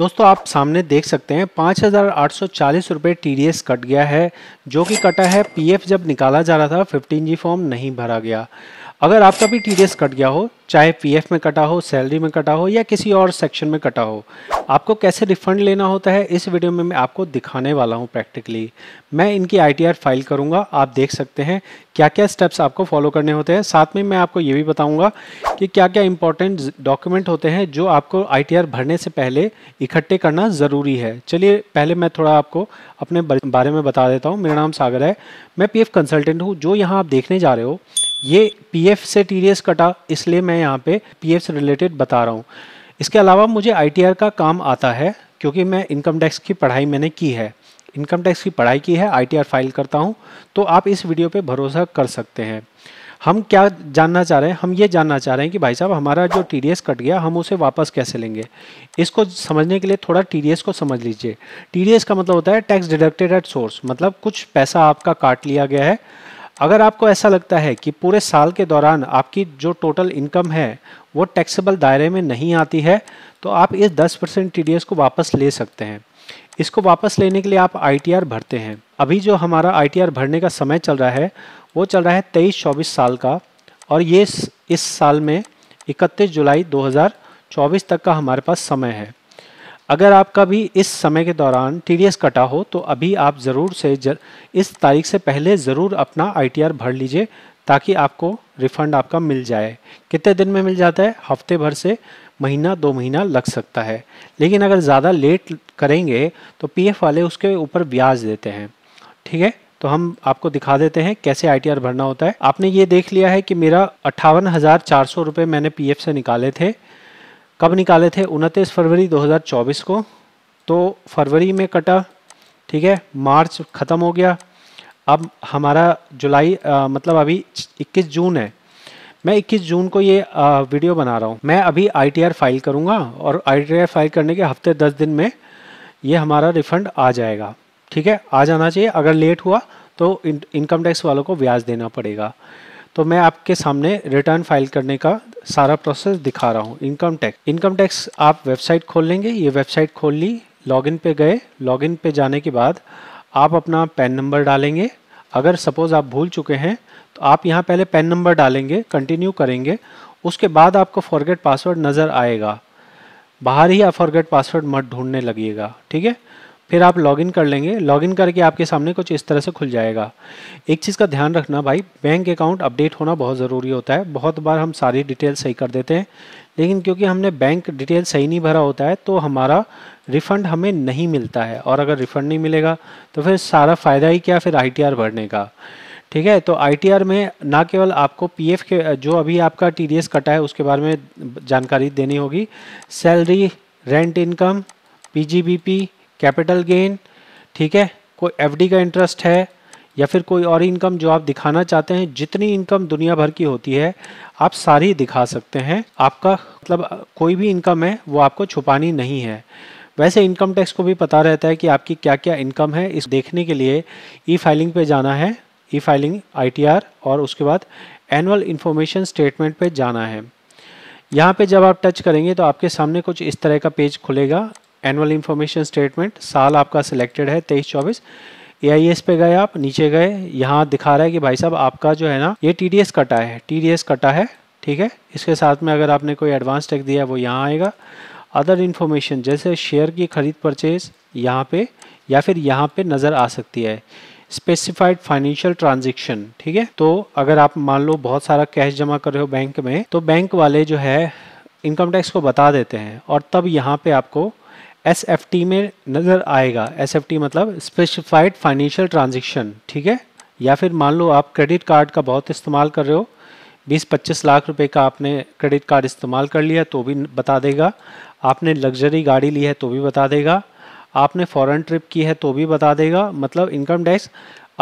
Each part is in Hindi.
दोस्तों आप सामने देख सकते हैं पाँच हज़ार आठ सौ चालीस टी डी एस कट गया है जो कि कटा है पी एफ जब निकाला जा रहा था फिफ्टीन जी फॉर्म नहीं भरा गया अगर आपका भी टीडीएस कट गया हो चाहे पीएफ में कटा हो सैलरी में कटा हो या किसी और सेक्शन में कटा हो आपको कैसे रिफंड लेना होता है इस वीडियो में मैं आपको दिखाने वाला हूं प्रैक्टिकली मैं इनकी आईटीआर फाइल करूंगा आप देख सकते हैं क्या क्या स्टेप्स आपको फॉलो करने होते हैं साथ में मैं आपको ये भी बताऊँगा कि क्या क्या इंपॉर्टेंट डॉक्यूमेंट होते हैं जो आपको आई भरने से पहले इकट्ठे करना ज़रूरी है चलिए पहले मैं थोड़ा आपको अपने बारे में बता देता हूँ मेरा नाम सागर है मैं पी कंसल्टेंट हूँ जो यहाँ आप देखने जा रहे हो ये पी एफ से टी डी एस कटा इसलिए मैं यहाँ पे पी एफ से रिलेटेड बता रहा हूँ इसके अलावा मुझे आई टी आर का काम आता है क्योंकि मैं इनकम टैक्स की पढ़ाई मैंने की है इनकम टैक्स की पढ़ाई की है आई टी आर फाइल करता हूँ तो आप इस वीडियो पे भरोसा कर सकते हैं हम क्या जानना चाह रहे हैं हम ये जानना चाह रहे हैं कि भाई साहब हमारा जो टी डी एस कट गया हम उसे वापस कैसे लेंगे इसको समझने के लिए थोड़ा टी डी एस को समझ लीजिए टी डी एस का मतलब होता है टैक्स डिडक्टेड एट सोर्स मतलब कुछ पैसा आपका काट लिया गया है अगर आपको ऐसा लगता है कि पूरे साल के दौरान आपकी जो टोटल इनकम है वो टैक्सेबल दायरे में नहीं आती है तो आप इस 10 परसेंट टी को वापस ले सकते हैं इसको वापस लेने के लिए आप आई भरते हैं अभी जो हमारा आई भरने का समय चल रहा है वो चल रहा है तेईस चौबीस साल का और ये इस साल में इकतीस जुलाई दो तक का हमारे पास समय है अगर आपका भी इस समय के दौरान टी कटा हो तो अभी आप ज़रूर से जर, इस तारीख से पहले ज़रूर अपना आईटीआर भर लीजिए ताकि आपको रिफंड आपका मिल जाए कितने दिन में मिल जाता है हफ्ते भर से महीना दो महीना लग सकता है लेकिन अगर ज़्यादा लेट करेंगे तो पीएफ वाले उसके ऊपर ब्याज देते हैं ठीक है तो हम आपको दिखा देते हैं कैसे आईटीआर भरना होता है आपने ये देख लिया है कि मेरा अट्ठावन हज़ार चार सौ रुपये मैंने पीएफ से निकाले थे कब निकाले थे उनतीस फरवरी 2024 को तो फरवरी में कटा ठीक है मार्च ख़त्म हो गया अब हमारा जुलाई आ, मतलब अभी 21 जून है मैं 21 जून को ये आ, वीडियो बना रहा हूँ मैं अभी आई फाइल करूँगा और आई फाइल करने के हफ्ते दस दिन में ये हमारा रिफंड आ जाएगा ठीक है आ जाना चाहिए अगर लेट हुआ तो इनकम टैक्स वालों को ब्याज देना पड़ेगा तो मैं आपके सामने रिटर्न फाइल करने का सारा प्रोसेस दिखा रहा हूँ इनकम टैक्स इनकम टैक्स आप वेबसाइट खोल लेंगे ये वेबसाइट खोल ली लॉगिन पे गए लॉगिन पे जाने के बाद आप अपना पैन नंबर डालेंगे अगर सपोज़ आप भूल चुके हैं तो आप यहाँ पहले पैन नंबर डालेंगे कंटिन्यू करेंगे उसके बाद आपको फॉरगेट पासवर्ड नज़र आएगा बाहर ही आप फॉरगेट पासवर्ड मत ढूंढने लगिएगा ठीक है फिर आप लॉगिन कर लेंगे लॉगिन करके आपके सामने कुछ इस तरह से खुल जाएगा एक चीज़ का ध्यान रखना भाई बैंक अकाउंट अपडेट होना बहुत ज़रूरी होता है बहुत बार हम सारी डिटेल सही कर देते हैं लेकिन क्योंकि हमने बैंक डिटेल सही नहीं भरा होता है तो हमारा रिफ़ंड हमें नहीं मिलता है और अगर रिफ़ंड नहीं मिलेगा तो फिर सारा फ़ायदा ही क्या फिर आई भरने का ठीक है तो आई में ना केवल आपको पी के जो अभी आपका टी कटा है उसके बारे में जानकारी देनी होगी salary rent income P capital gain ठीक है कोई एफडी का इंटरेस्ट है या फिर कोई और इनकम जो आप दिखाना चाहते हैं जितनी इनकम दुनिया भर की होती है आप सारी दिखा सकते हैं आपका मतलब कोई भी इनकम है वो आपको छुपानी नहीं है वैसे इनकम टैक्स को भी पता रहता है कि आपकी क्या क्या इनकम है इस देखने के लिए ई फाइलिंग पे जाना है ई फाइलिंग आईटीआर और उसके बाद एनुअल इन्फॉर्मेशन स्टेटमेंट पे जाना है यहाँ पे जब आप टच करेंगे तो आपके सामने कुछ इस तरह का पेज खुलेगा एनुअल इन्फॉर्मेशन स्टेटमेंट साल आपका सिलेक्टेड है तेईस चौबीस ए पे गए आप नीचे गए यहाँ दिखा रहा है कि भाई साहब आपका जो है ना ये टी कटा है टी कटा है ठीक है इसके साथ में अगर आपने कोई एडवांस टैक्स दिया वो यहाँ आएगा अदर इन्फॉर्मेशन जैसे शेयर की खरीद परचेज यहाँ पे या फिर यहाँ पे नज़र आ सकती है स्पेसिफाइड फाइनेंशियल ट्रांजेक्शन ठीक है तो अगर आप मान लो बहुत सारा कैश जमा कर रहे हो बैंक में तो बैंक वाले जो है इनकम टैक्स को बता देते हैं और तब यहाँ पे आपको एस एफ टी में नज़र आएगा एस एफ टी मतलब स्पेसिफाइड फाइनेंशियल ट्रांजेक्शन ठीक है या फिर मान लो आप क्रेडिट कार्ड का बहुत इस्तेमाल कर रहे हो 20-25 लाख रुपए का आपने क्रेडिट कार्ड इस्तेमाल कर लिया तो भी बता देगा आपने लग्जरी गाड़ी ली है तो भी बता देगा आपने फॉरेन ट्रिप की है तो भी बता देगा मतलब इनकम टैक्स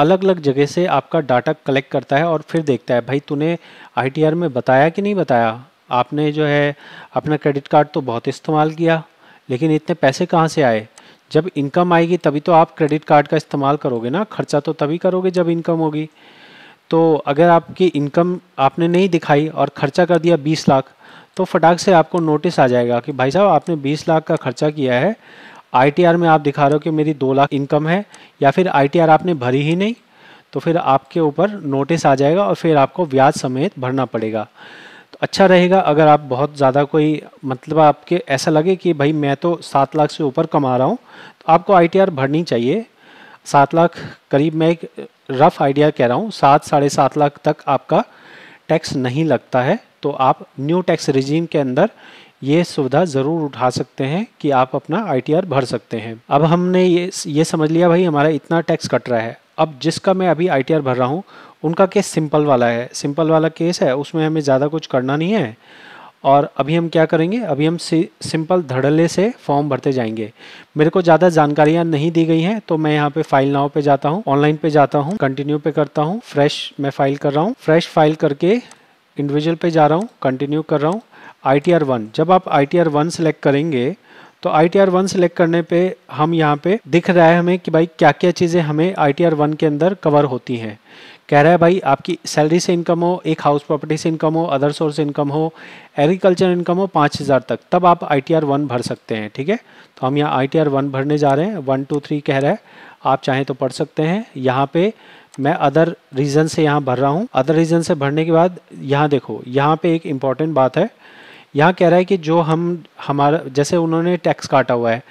अलग अलग जगह से आपका डाटा कलेक्ट करता है और फिर देखता है भाई तूने आई में बताया कि नहीं बताया आपने जो है अपना क्रेडिट कार्ड तो बहुत इस्तेमाल किया लेकिन इतने पैसे कहाँ से आए जब इनकम आएगी तभी तो आप क्रेडिट कार्ड का इस्तेमाल करोगे ना खर्चा तो तभी करोगे जब इनकम होगी तो अगर आपकी इनकम आपने नहीं दिखाई और खर्चा कर दिया बीस लाख तो फटाक से आपको नोटिस आ जाएगा कि भाई साहब आपने बीस लाख का खर्चा किया है आई में आप दिखा रहे हो कि मेरी दो लाख इनकम है या फिर आई आपने भरी ही नहीं तो फिर आपके ऊपर नोटिस आ जाएगा और फिर आपको ब्याज समेत भरना पड़ेगा अच्छा रहेगा अगर आप बहुत ज़्यादा कोई मतलब आपके ऐसा लगे कि भाई मैं तो सात लाख से ऊपर कमा रहा हूँ तो आपको आई भरनी चाहिए सात लाख करीब मैं एक रफ आइडिया कह रहा हूँ सात साढ़े सात लाख तक आपका टैक्स नहीं लगता है तो आप न्यू टैक्स रिजीम के अंदर ये सुविधा ज़रूर उठा सकते हैं कि आप अपना आई भर सकते हैं अब हमने ये ये समझ लिया भाई हमारा इतना टैक्स कट रहा है अब जिसका मैं अभी आई भर रहा हूँ उनका केस सिंपल वाला है सिंपल वाला केस है उसमें हमें ज़्यादा कुछ करना नहीं है और अभी हम क्या करेंगे अभी हम सिंपल धड़ल्ले से फॉर्म भरते जाएंगे मेरे को ज़्यादा जानकारियाँ नहीं दी गई हैं तो मैं यहाँ पे फाइल नाव पे जाता हूँ ऑनलाइन पे जाता हूँ कंटिन्यू पे करता हूँ फ्रेश मैं फाइल कर रहा हूँ फ्रेश फाइल करके इंडिविजुअल पे जा रहा हूँ कंटिन्यू कर रहा हूँ आई टी आर वन जब आप I T R one select करेंगे तो I T R one select करने पे हम यहाँ पे दिख रहा है हमें कि भाई क्या क्या चीज़ें हमें आई टी आर वन के अंदर कवर होती हैं कह रहा है भाई आपकी सैलरी से इनकम हो एक हाउस प्रॉपर्टी से इनकम हो अदर सोर्स इनकम हो एग्रीकल्चर इनकम हो पाँच हज़ार तक तब आप आई टी आर वन भर सकते हैं ठीक है तो हम यहाँ आई टी आर वन भरने जा रहे हैं वन टू थ्री कह रहा है आप चाहें तो पढ़ सकते हैं यहाँ पे मैं अदर रीज़न से यहाँ भर रहा हूँ अदर रीज़न से भरने के बाद यहाँ देखो यहाँ पे एक इम्पॉर्टेंट बात है यहाँ कह रहा है कि जो हम हमारा जैसे उन्होंने टैक्स काटा हुआ है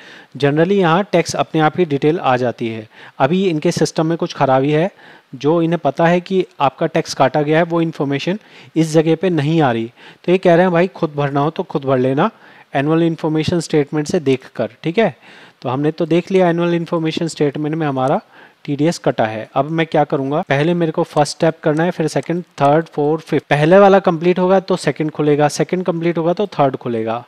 जनरली यहाँ टैक्स अपने आप ही डिटेल आ जाती है अभी इनके सिस्टम में कुछ खराबी है जो इन्हें पता है कि आपका टैक्स काटा गया है वो इन्फॉर्मेशन इस जगह पे नहीं आ रही तो ये कह रहे हैं भाई खुद भरना हो तो खुद भर लेना एनुअल इन्फॉर्मेशन स्टेटमेंट से देख कर ठीक है तो हमने तो देख लिया एनुअल इन्फॉर्मेशन स्टेटमेंट में हमारा टीडीएस कटा है अब मैं क्या करूंगा पहले मेरे को फर्स्ट स्टेप करना है फिर सेकंड थर्ड फोर्थ फिफ्थ पहले वाला कंप्लीट होगा तो सेकंड खुलेगा सेकंड कंप्लीट होगा तो थर्ड खुलेगा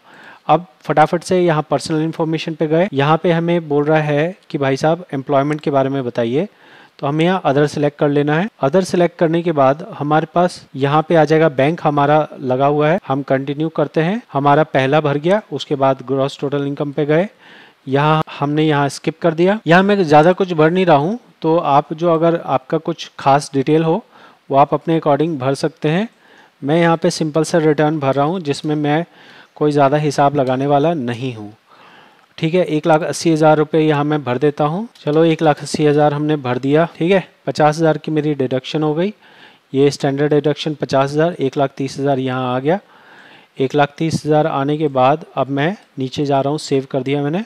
अब फटाफट से यहाँ पर्सनल इन्फॉर्मेशन पे गए यहाँ पे हमें बोल रहा है कि भाई साहब एम्प्लॉयमेंट के बारे में बताइए तो हमें यहाँ अदर सेलेक्ट कर लेना है अदर सेलेक्ट करने के बाद हमारे पास यहाँ पे आ जाएगा बैंक हमारा लगा हुआ है हम कंटिन्यू करते हैं हमारा पहला भर गया उसके बाद ग्रॉस टोटल इनकम पे गए यहाँ हमने यहाँ स्किप कर दिया यहाँ मैं ज़्यादा कुछ भर नहीं रहा हूँ तो आप जो अगर आपका कुछ खास डिटेल हो वो आप अपने अकॉर्डिंग भर सकते हैं मैं यहाँ पे सिंपल सा रिटर्न भर रहा हूँ जिसमें मैं कोई ज़्यादा हिसाब लगाने वाला नहीं हूँ ठीक है एक लाख अस्सी हज़ार रुपये यहाँ मैं भर देता हूँ चलो एक लाख अस्सी हज़ार हमने भर दिया ठीक है पचास हज़ार की मेरी डिडक्शन हो गई ये स्टैंडर्ड डिडक्शन पचास हज़ार एक लाख तीस हज़ार यहाँ आ गया एक लाख तीस हज़ार आने के बाद अब मैं नीचे जा रहा हूँ सेव कर दिया मैंने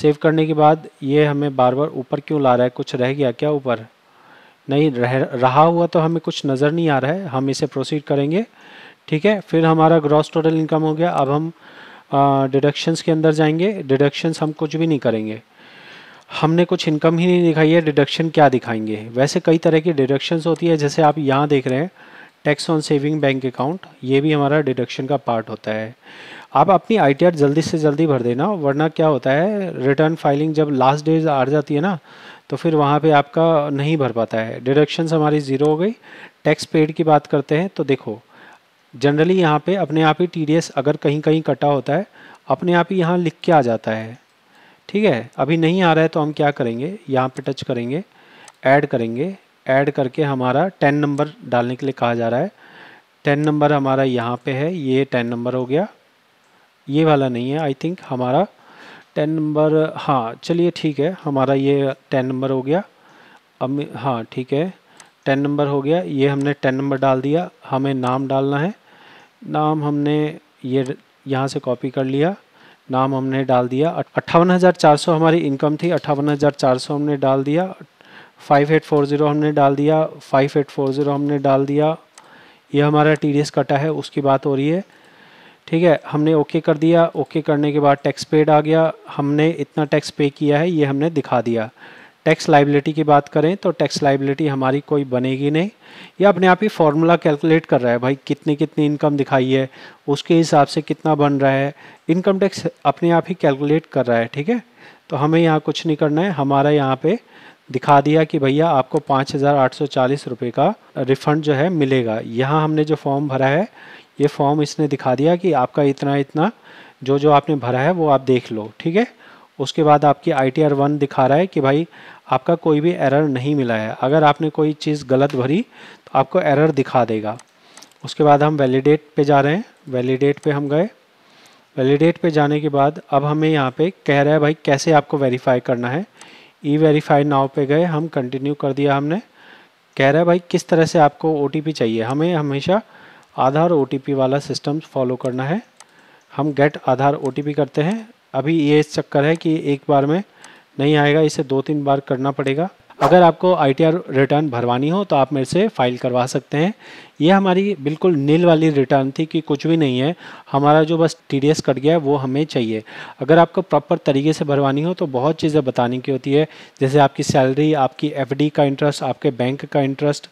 सेव करने के बाद ये हमें बार बार ऊपर क्यों ला रहा है कुछ रह गया क्या ऊपर नहीं रह रहा हुआ तो हमें कुछ नज़र नहीं आ रहा है हम इसे प्रोसीड करेंगे ठीक है फिर हमारा ग्रॉस टोटल इनकम हो गया अब हम डिडक्शंस के अंदर जाएंगे डिडक्शंस हम कुछ भी नहीं करेंगे हमने कुछ इनकम ही नहीं दिखाई है डिडक्शन क्या दिखाएंगे वैसे कई तरह की डिडक्शंस होती है जैसे आप यहाँ देख रहे हैं tax on saving bank account ये भी हमारा डिडक्शन का पार्ट होता है आप अपनी आई जल्दी से जल्दी भर देना वरना क्या होता है रिटर्न फाइलिंग जब लास्ट डेज आ जाती है ना तो फिर वहाँ पे आपका नहीं भर पाता है डिडक्शन हमारी ज़ीरो हो गई टैक्स पेड की बात करते हैं तो देखो जनरली यहाँ पे अपने आप ही टी अगर कहीं कहीं कटा होता है अपने आप ही यहाँ लिख के आ जाता है ठीक है अभी नहीं आ रहा है तो हम क्या करेंगे यहाँ पर टच करेंगे ऐड करेंगे ऐड करके हमारा टेन नंबर डालने के लिए कहा जा रहा है टेन नंबर हमारा यहाँ पे है ये टेन नंबर हो गया ये वाला नहीं है आई थिंक हमारा टेन नंबर हाँ चलिए ठीक है हमारा ये टेन नंबर हो गया अब हाँ ठीक है टेन नंबर हो गया ये हमने टेन नंबर डाल दिया हमें नाम डालना है नाम हमने ये यहाँ से कॉपी कर लिया नाम हमने डाल दिया अट्ठावन हज़ार चार सौ हमारी इनकम थी अट्ठावन हज़ार चार सौ हमने डाल दिया फाइव एट फोर ज़ीरो हमने डाल दिया फाइव एट फोर ज़ीरो हमने डाल दिया ये हमारा टी कटा है उसकी बात हो रही है ठीक है हमने ओके कर दिया ओके करने के बाद टैक्स पेड आ गया हमने इतना टैक्स पे किया है ये हमने दिखा दिया टैक्स लाइबिलिटी की बात करें तो टैक्स लाइबिलिटी हमारी कोई बनेगी नहीं ये अपने आप ही फॉर्मूला कैलकुलेट कर रहा है भाई कितनी कितनी इनकम दिखाई है उसके हिसाब से कितना बन रहा है इनकम टैक्स अपने आप ही कैलकुलेट कर रहा है ठीक है तो हमें यहाँ कुछ नहीं करना है हमारा यहाँ पे दिखा दिया कि भैया आपको पाँच हज़ार आठ सौ चालीस रुपये का रिफ़ंड जो है मिलेगा यहाँ हमने जो फॉर्म भरा है ये फॉर्म इसने दिखा दिया कि आपका इतना इतना जो जो आपने भरा है वो आप देख लो ठीक है उसके बाद आपकी आई टी आर वन दिखा रहा है कि भाई आपका कोई भी एरर नहीं मिला है अगर आपने कोई चीज़ गलत भरी तो आपको एरर दिखा देगा उसके बाद हम वैलिडेट पे जा रहे हैं वैलिडेट पे हम गए वैलिडेट पे जाने के बाद अब हमें यहाँ पे कह रहा है भाई कैसे आपको वेरीफाई करना है ई वेरीफाइड नाव पे गए हम कंटिन्यू कर दिया हमने कह रहा है भाई किस तरह से आपको ओ चाहिए हमें हमेशा आधार ओ वाला सिस्टम फॉलो करना है हम गेट आधार ओ करते हैं अभी ये चक्कर है कि एक बार में नहीं आएगा इसे दो तीन बार करना पड़ेगा अगर आपको आई रिटर्न भरवानी हो तो आप मेरे से फाइल करवा सकते हैं ये हमारी बिल्कुल नील वाली रिटर्न थी कि कुछ भी नहीं है हमारा जो बस टी कट गया है वो हमें चाहिए अगर आपको प्रॉपर तरीके से भरवानी हो तो बहुत चीज़ें बताने की होती है जैसे आपकी सैलरी आपकी एफ का इंटरेस्ट आपके बैंक का इंटरेस्ट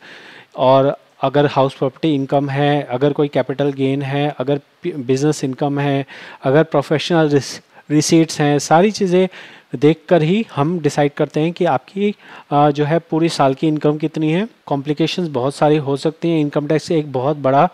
और अगर हाउस प्रॉपर्टी इनकम है अगर कोई कैपिटल गेन है अगर बिजनेस इनकम है अगर प्रोफेशनल रिस्क रिसीट्स हैं सारी चीज़ें देखकर ही हम डिसाइड करते हैं कि आपकी जो है पूरी साल की इनकम कितनी है कॉम्प्लिकेशंस बहुत सारी हो सकती हैं इनकम टैक्स एक बहुत बड़ा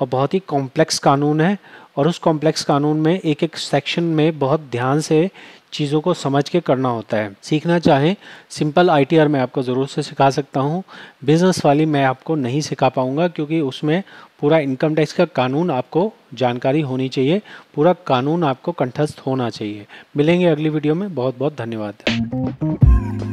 और बहुत ही कॉम्प्लेक्स कानून है और उस कॉम्प्लेक्स कानून में एक एक सेक्शन में बहुत ध्यान से चीज़ों को समझ के करना होता है सीखना चाहें सिंपल आईटीआर मैं आपको ज़रूर से सिखा सकता हूँ बिज़नेस वाली मैं आपको नहीं सिखा पाऊँगा क्योंकि उसमें पूरा इनकम टैक्स का कानून आपको जानकारी होनी चाहिए पूरा कानून आपको कंठस्थ होना चाहिए मिलेंगे अगली वीडियो में बहुत बहुत धन्यवाद